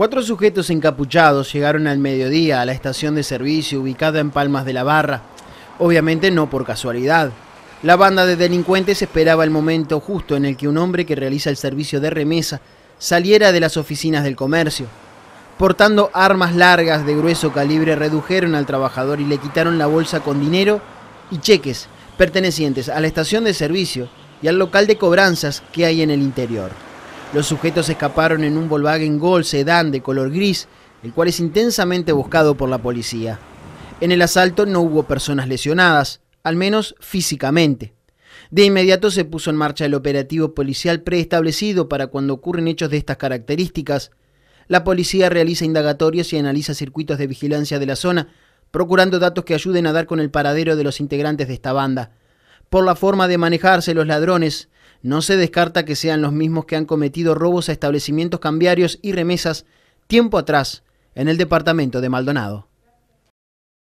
Cuatro sujetos encapuchados llegaron al mediodía a la estación de servicio ubicada en Palmas de la Barra. Obviamente no por casualidad. La banda de delincuentes esperaba el momento justo en el que un hombre que realiza el servicio de remesa saliera de las oficinas del comercio. Portando armas largas de grueso calibre redujeron al trabajador y le quitaron la bolsa con dinero y cheques pertenecientes a la estación de servicio y al local de cobranzas que hay en el interior. Los sujetos escaparon en un Volkswagen Gol sedán de color gris, el cual es intensamente buscado por la policía. En el asalto no hubo personas lesionadas, al menos físicamente. De inmediato se puso en marcha el operativo policial preestablecido para cuando ocurren hechos de estas características. La policía realiza indagatorios y analiza circuitos de vigilancia de la zona, procurando datos que ayuden a dar con el paradero de los integrantes de esta banda. Por la forma de manejarse los ladrones, no se descarta que sean los mismos que han cometido robos a establecimientos cambiarios y remesas tiempo atrás en el departamento de Maldonado.